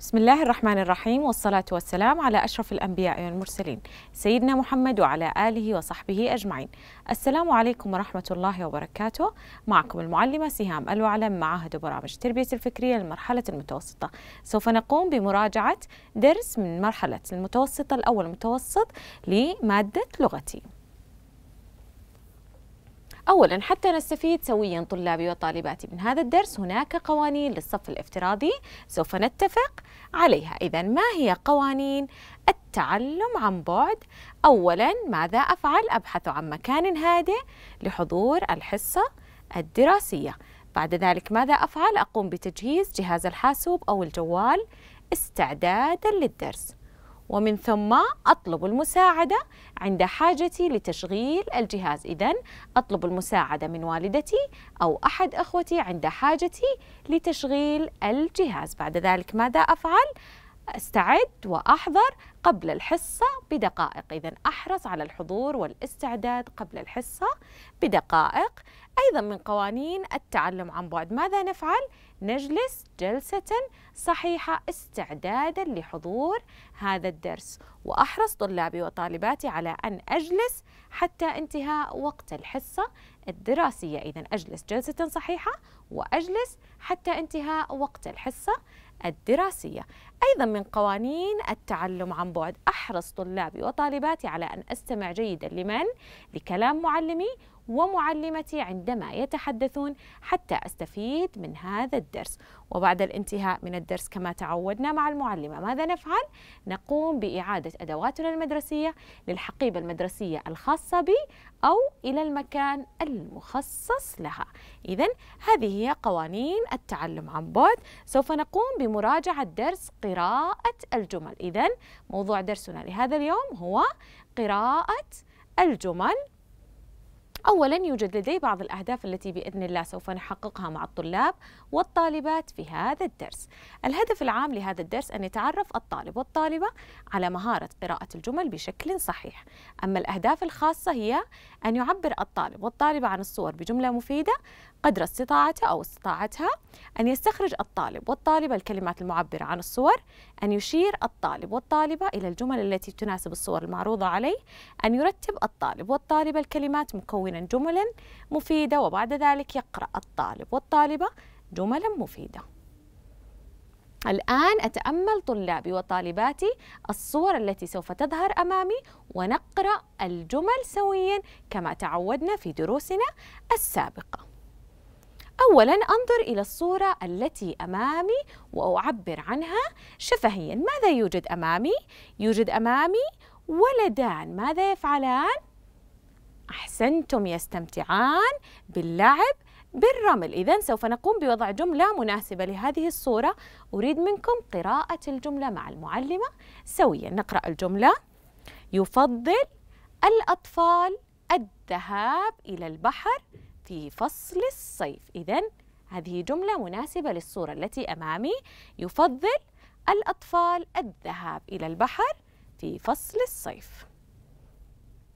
بسم الله الرحمن الرحيم والصلاة والسلام على أشرف الأنبياء والمرسلين سيدنا محمد وعلى آله وصحبه أجمعين السلام عليكم ورحمة الله وبركاته معكم المعلمة سهام الوعلم معاهد برامج التربية الفكرية للمرحلة المتوسطة سوف نقوم بمراجعة درس من مرحلة المتوسطة الأول المتوسط لمادة لغتي أولا حتى نستفيد سويا طلابي وطالباتي من هذا الدرس هناك قوانين للصف الافتراضي سوف نتفق عليها إذا ما هي قوانين التعلم عن بعد أولا ماذا أفعل أبحث عن مكان هادئ لحضور الحصة الدراسية بعد ذلك ماذا أفعل أقوم بتجهيز جهاز الحاسوب أو الجوال استعدادا للدرس ومن ثم أطلب المساعدة عند حاجتي لتشغيل الجهاز إذا أطلب المساعدة من والدتي أو أحد أخوتي عند حاجتي لتشغيل الجهاز بعد ذلك ماذا أفعل؟ استعد وأحضر قبل الحصة بدقائق إذا أحرص على الحضور والاستعداد قبل الحصة بدقائق أيضا من قوانين التعلم عن بعد ماذا نفعل؟ نجلس جلسة صحيحة استعدادا لحضور هذا الدرس وأحرص طلابي وطالباتي على أن أجلس حتى انتهاء وقت الحصة الدراسية إذا أجلس جلسة صحيحة وأجلس حتى انتهاء وقت الحصة الدراسية أيضا من قوانين التعلم عن بعد أحرص طلابي وطالباتي على أن أستمع جيدا لمن؟ لكلام معلمي ومعلمتي عندما يتحدثون حتى أستفيد من هذا الدرس وبعد الانتهاء من الدرس كما تعودنا مع المعلمة ماذا نفعل؟ نقوم بإعادة أدواتنا المدرسية للحقيبة المدرسية الخاصة بي أو إلى المكان المخصص لها إذا هذه هي قوانين التعلم عن بعد سوف نقوم بمراجعة درس قراءة الجمل إذا موضوع درسنا لهذا اليوم هو قراءة الجمل أولا يوجد لدي بعض الأهداف التي بإذن الله سوف نحققها مع الطلاب والطالبات في هذا الدرس الهدف العام لهذا الدرس أن يتعرف الطالب والطالبة على مهارة قراءة الجمل بشكل صحيح أما الأهداف الخاصة هي أن يعبر الطالب والطالبة عن الصور بجملة مفيدة قدر استطاعته أو استطاعتها أن يستخرج الطالب والطالبة الكلمات المعبرة عن الصور أن يشير الطالب والطالبة إلى الجمل التي تناسب الصور المعروضة عليه أن يرتب الطالب والطالبة الكلمات مكونا جملا مفيدة وبعد ذلك يقرأ الطالب والطالبة جملا مفيدة الآن أتأمل طلابي وطالباتي الصور التي سوف تظهر أمامي ونقرأ الجمل سويا كما تعودنا في دروسنا السابقة أولا أنظر إلى الصورة التي أمامي وأعبر عنها شفهيا ماذا يوجد أمامي؟ يوجد أمامي ولدان ماذا يفعلان؟ أحسنتم يستمتعان باللعب بالرمل إذا سوف نقوم بوضع جملة مناسبة لهذه الصورة أريد منكم قراءة الجملة مع المعلمة سويا نقرأ الجملة يفضل الأطفال الذهاب إلى البحر في فصل الصيف إذا هذه جملة مناسبة للصورة التي أمامي يفضل الأطفال الذهاب إلى البحر في فصل الصيف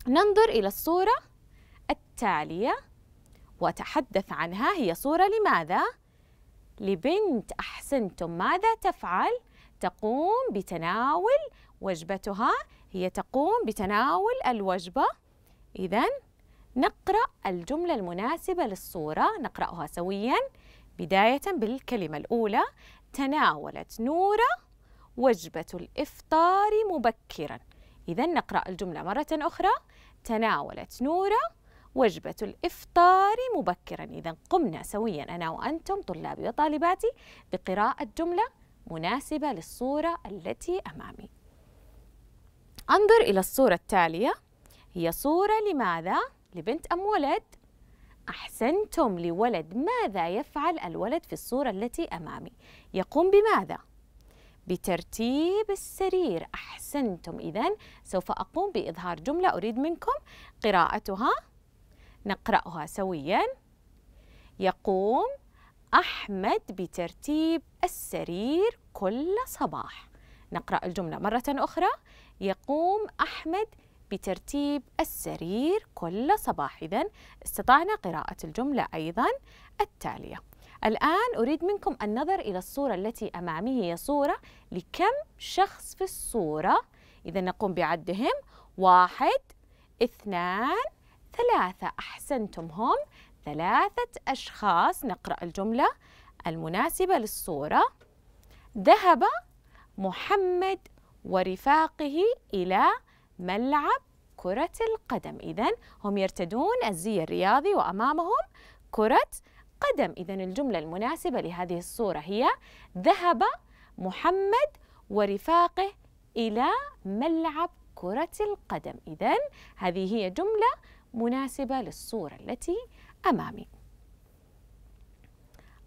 ننظر إلى الصورة التالية وتحدث عنها هي صورة لماذا؟ لبنت أحسنتم ماذا تفعل؟ تقوم بتناول وجبتها هي تقوم بتناول الوجبة إذا نقرأ الجملة المناسبة للصورة نقرأها سوياً بداية بالكلمة الأولى تناولت نورة وجبة الإفطار مبكراً إذا نقرأ الجملة مرة أخرى تناولت نورة وجبة الإفطار مبكرا إذا قمنا سويا أنا وأنتم طلابي وطالباتي بقراءة جملة مناسبة للصورة التي أمامي أنظر إلى الصورة التالية هي صورة لماذا؟ لبنت أم ولد؟ أحسنتم لولد ماذا يفعل الولد في الصورة التي أمامي؟ يقوم بماذا؟ بترتيب السرير أحسنتم إذا سوف أقوم بإظهار جملة أريد منكم قراءتها نقرأها سويا يقوم أحمد بترتيب السرير كل صباح نقرأ الجملة مرة أخرى يقوم أحمد بترتيب السرير كل صباح إذا استطعنا قراءة الجملة أيضا التالية الآن أريد منكم النظر إلى الصورة التي أمامي هي صورة لكم شخص في الصورة إذا نقوم بعدهم واحد اثنان ثلاثة أحسنتم هم ثلاثة أشخاص نقرأ الجملة المناسبة للصورة ذهب محمد ورفاقه إلى ملعب كرة القدم إذا هم يرتدون الزي الرياضي وأمامهم كرة قدم إذا الجملة المناسبة لهذه الصورة هي ذهب محمد ورفاقه إلى ملعب كرة القدم إذا هذه هي جملة مناسبة للصورة التي أمامي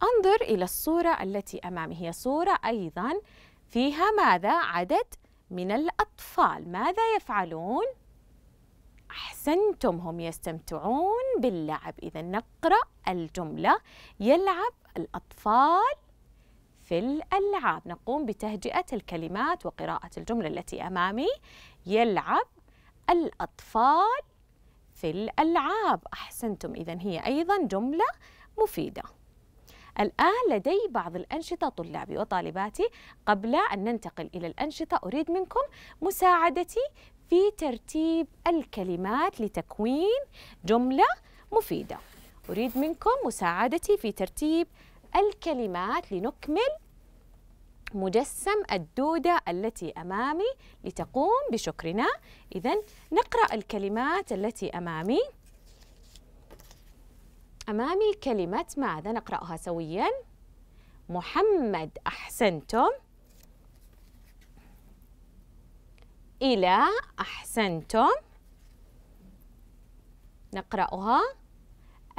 انظر إلى الصورة التي أمامي هي صورة أيضا فيها ماذا؟ عدد من الأطفال ماذا يفعلون؟ أحسنتم هم يستمتعون باللعب إذا نقرأ الجملة يلعب الأطفال في الألعاب نقوم بتهجئة الكلمات وقراءة الجملة التي أمامي يلعب الأطفال في الألعاب أحسنتم إذا هي أيضا جملة مفيدة الآن لدي بعض الأنشطة طلابي وطالباتي قبل أن ننتقل إلى الأنشطة أريد منكم مساعدتي في ترتيب الكلمات لتكوين جملة مفيدة أريد منكم مساعدتي في ترتيب الكلمات لنكمل مجسم الدودة التي أمامي لتقوم بشكرنا إذا نقرأ الكلمات التي أمامي أمامي كلمة ماذا نقرأها سويا محمد أحسنتم إلى أحسنتم نقرأها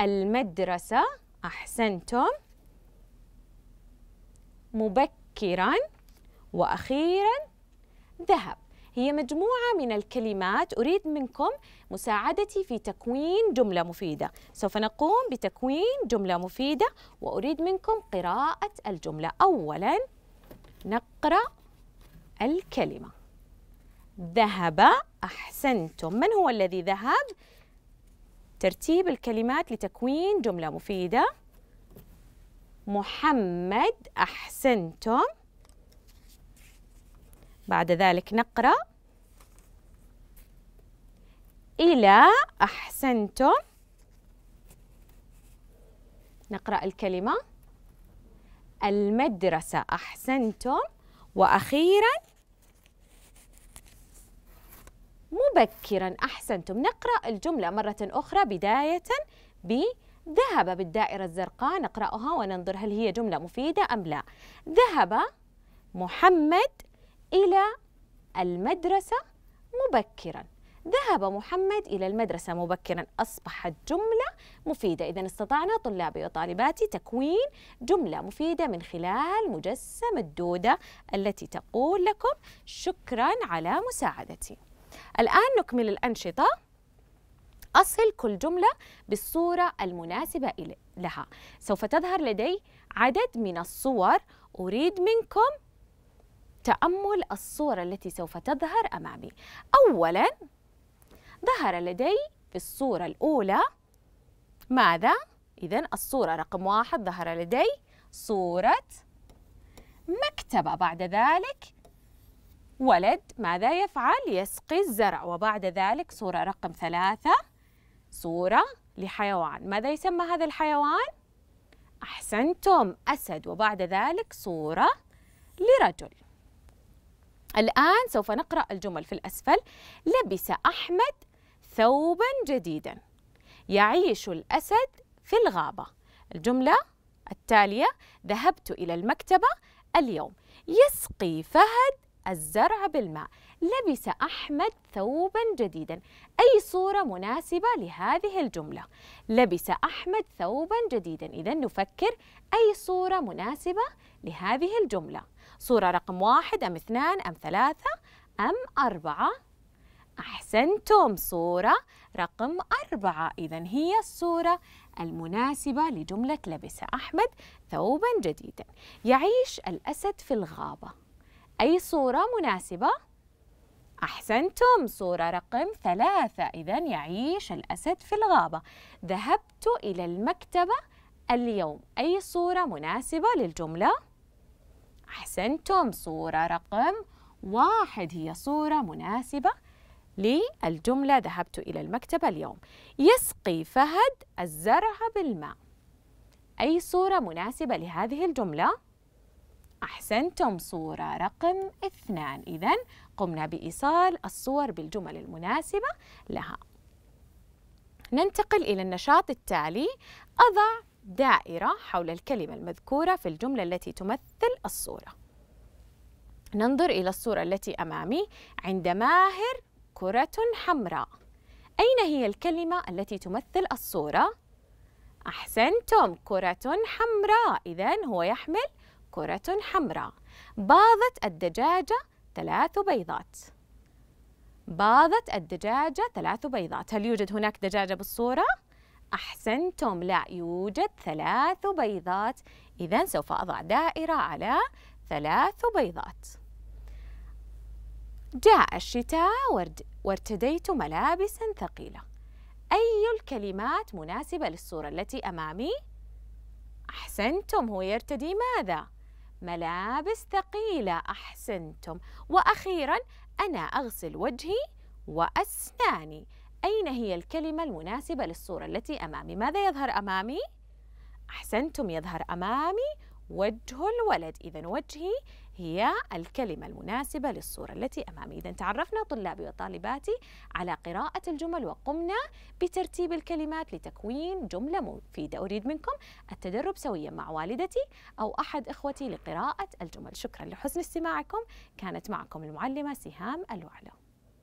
المدرسة أحسنتم مبكرا وأخيرا ذهب هي مجموعة من الكلمات أريد منكم مساعدتي في تكوين جملة مفيدة سوف نقوم بتكوين جملة مفيدة وأريد منكم قراءة الجملة أولا نقرأ الكلمة ذهب أحسنتم من هو الذي ذهب؟ ترتيب الكلمات لتكوين جملة مفيدة محمد أحسنتم بعد ذلك نقرأ إلى أحسنتم نقرأ الكلمة المدرسة أحسنتم وأخيرا مبكرا أحسنتم نقرأ الجملة مرة أخرى بداية بذهب بالدائرة الزرقاء نقرأها وننظر هل هي جملة مفيدة أم لا ذهب محمد إلى المدرسة مبكرا ذهب محمد إلى المدرسة مبكرا أصبحت جملة مفيدة إذا استطعنا طلابي وطالباتي تكوين جملة مفيدة من خلال مجسم الدودة التي تقول لكم شكرا على مساعدتي الآن نكمل الأنشطة أصل كل جملة بالصورة المناسبة لها سوف تظهر لدي عدد من الصور أريد منكم تأمل الصورة التي سوف تظهر أمامي أولا ظهر لدي في الصورة الأولى ماذا؟ إذا الصورة رقم واحد ظهر لدي صورة مكتبة بعد ذلك ولد ماذا يفعل؟ يسقي الزرع وبعد ذلك صورة رقم ثلاثة صورة لحيوان ماذا يسمى هذا الحيوان؟ أحسنتم أسد وبعد ذلك صورة لرجل الآن سوف نقرأ الجمل في الأسفل لبس أحمد ثوبا جديدا يعيش الأسد في الغابة الجملة التالية ذهبت إلى المكتبة اليوم يسقي فهد الزرع بالماء لبس أحمد ثوبا جديدا أي صورة مناسبة لهذه الجملة لبس أحمد ثوبا جديدا إذا نفكر أي صورة مناسبة لهذه الجملة صورة رقم واحد أم اثنان أم ثلاثة أم أربعة أحسنتم صورة رقم أربعة إذا هي الصورة المناسبة لجملة لبس أحمد ثوبا جديدا يعيش الأسد في الغابة أي صورة مناسبة؟ أحسنتم صورة رقم ثلاثة إذا يعيش الأسد في الغابة ذهبت إلى المكتبة اليوم أي صورة مناسبة للجملة؟ أحسنتم صورة رقم واحد هي صورة مناسبة للجملة ذهبت إلى المكتبة اليوم يسقي فهد الزرع بالماء أي صورة مناسبة لهذه الجملة؟ أحسنتم صورة رقم اثنان إذا قمنا بإيصال الصور بالجمل المناسبة لها ننتقل إلى النشاط التالي أضع دائرة حول الكلمة المذكورة في الجملة التي تمثل الصورة ننظر إلى الصورة التي أمامي عند ماهر كرة حمراء أين هي الكلمة التي تمثل الصورة؟ أحسنتم كرة حمراء إذا هو يحمل كرة حمراء باضت الدجاجة ثلاث بيضات باضت الدجاجة ثلاث بيضات هل يوجد هناك دجاجة بالصورة؟ أحسنتم لا يوجد ثلاث بيضات إذا سوف أضع دائرة على ثلاث بيضات جاء الشتاء وارتديت ملابسا ثقيلة أي الكلمات مناسبة للصورة التي أمامي؟ أحسنتم هو يرتدي ماذا؟ ملابس ثقيلة أحسنتم وأخيرا أنا أغسل وجهي وأسناني أين هي الكلمة المناسبة للصورة التي أمامي؟ ماذا يظهر أمامي؟ أحسنتم يظهر أمامي وجه الولد إذا وجهي هي الكلمة المناسبة للصورة التي أمامي إذا تعرفنا طلابي وطالباتي على قراءة الجمل وقمنا بترتيب الكلمات لتكوين جملة مفيدة أريد منكم التدرب سويا مع والدتي أو أحد إخوتي لقراءة الجمل شكرا لحسن استماعكم كانت معكم المعلمة سهام الوعلو